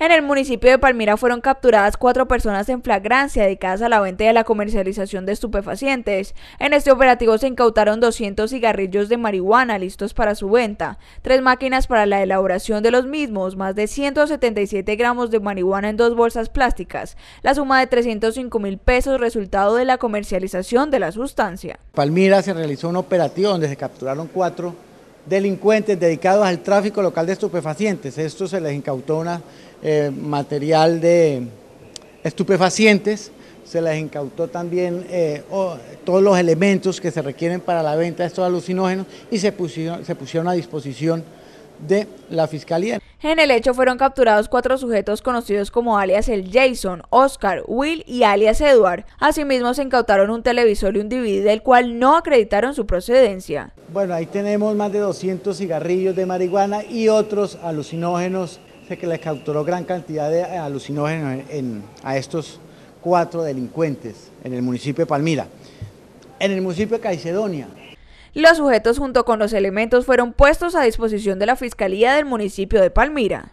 En el municipio de Palmira fueron capturadas cuatro personas en flagrancia dedicadas a la venta y a la comercialización de estupefacientes. En este operativo se incautaron 200 cigarrillos de marihuana listos para su venta, tres máquinas para la elaboración de los mismos, más de 177 gramos de marihuana en dos bolsas plásticas, la suma de 305 mil pesos resultado de la comercialización de la sustancia. Palmira se realizó un operativo donde se capturaron cuatro delincuentes dedicados al tráfico local de estupefacientes. Esto se les incautó una, eh, material de estupefacientes, se les incautó también eh, todos los elementos que se requieren para la venta de estos alucinógenos y se pusieron a disposición de la Fiscalía. En el hecho fueron capturados cuatro sujetos conocidos como alias el Jason, Oscar, Will y alias Edward. Asimismo se incautaron un televisor y un DVD del cual no acreditaron su procedencia. Bueno, ahí tenemos más de 200 cigarrillos de marihuana y otros alucinógenos. Sé que les capturó gran cantidad de alucinógenos a estos cuatro delincuentes en el municipio de Palmira. En el municipio de Caicedonia los sujetos junto con los elementos fueron puestos a disposición de la Fiscalía del municipio de Palmira.